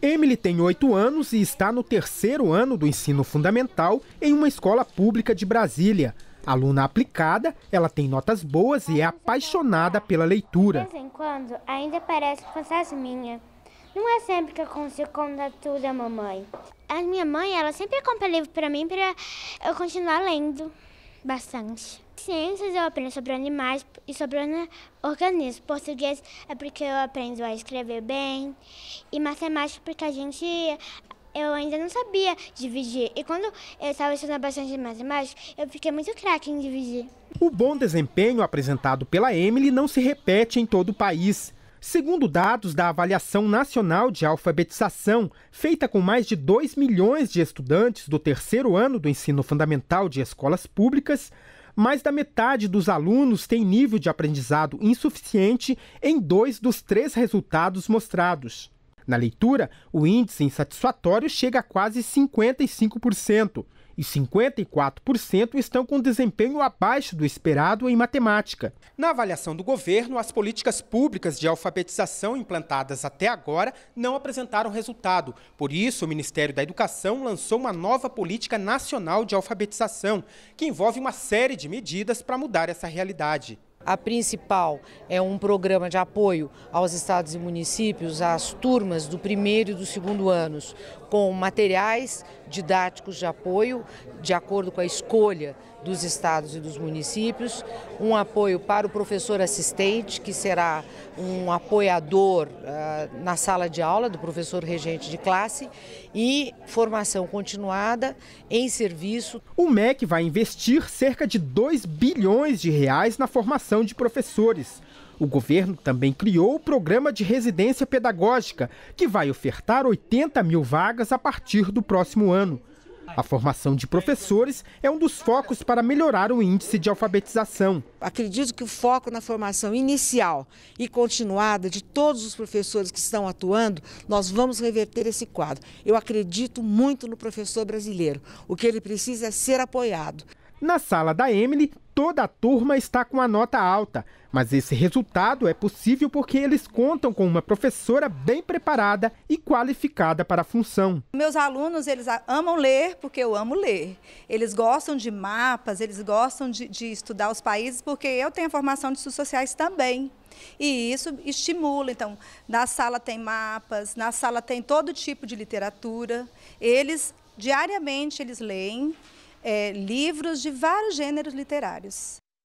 Emily tem 8 anos e está no terceiro ano do ensino fundamental em uma escola pública de Brasília. Aluna aplicada, ela tem notas boas e é apaixonada pela leitura. De vez em quando, ainda parece fantasminha. Não é sempre que eu consigo contar tudo à mamãe. A minha mãe, ela sempre compra livro para mim para eu continuar lendo bastante. Ciências eu aprendo sobre animais e sobre organismos. Português é porque eu aprendo a escrever bem. E matemática porque a gente eu ainda não sabia dividir. E quando eu estava estudando bastante matemática, eu fiquei muito craque em dividir. O bom desempenho apresentado pela Emily não se repete em todo o país. Segundo dados da Avaliação Nacional de Alfabetização, feita com mais de 2 milhões de estudantes do terceiro ano do ensino fundamental de escolas públicas, mais da metade dos alunos tem nível de aprendizado insuficiente em dois dos três resultados mostrados. Na leitura, o índice insatisfatório chega a quase 55% e 54% estão com desempenho abaixo do esperado em matemática. Na avaliação do governo, as políticas públicas de alfabetização implantadas até agora não apresentaram resultado. Por isso, o Ministério da Educação lançou uma nova política nacional de alfabetização, que envolve uma série de medidas para mudar essa realidade. A principal é um programa de apoio aos estados e municípios, às turmas do primeiro e do segundo anos, com materiais, didáticos de apoio, de acordo com a escolha dos estados e dos municípios, um apoio para o professor assistente, que será um apoiador uh, na sala de aula do professor regente de classe, e formação continuada em serviço. O MEC vai investir cerca de 2 bilhões de reais na formação de professores o governo também criou o Programa de Residência Pedagógica, que vai ofertar 80 mil vagas a partir do próximo ano. A formação de professores é um dos focos para melhorar o índice de alfabetização. Acredito que o foco na formação inicial e continuada de todos os professores que estão atuando, nós vamos reverter esse quadro. Eu acredito muito no professor brasileiro. O que ele precisa é ser apoiado. Na sala da Emily, toda a turma está com a nota alta, mas esse resultado é possível porque eles contam com uma professora bem preparada e qualificada para a função. Meus alunos, eles amam ler porque eu amo ler. Eles gostam de mapas, eles gostam de, de estudar os países porque eu tenho a formação de estudos sociais também. E isso estimula. Então, na sala tem mapas, na sala tem todo tipo de literatura. Eles, diariamente, eles leem é, livros de vários gêneros literários.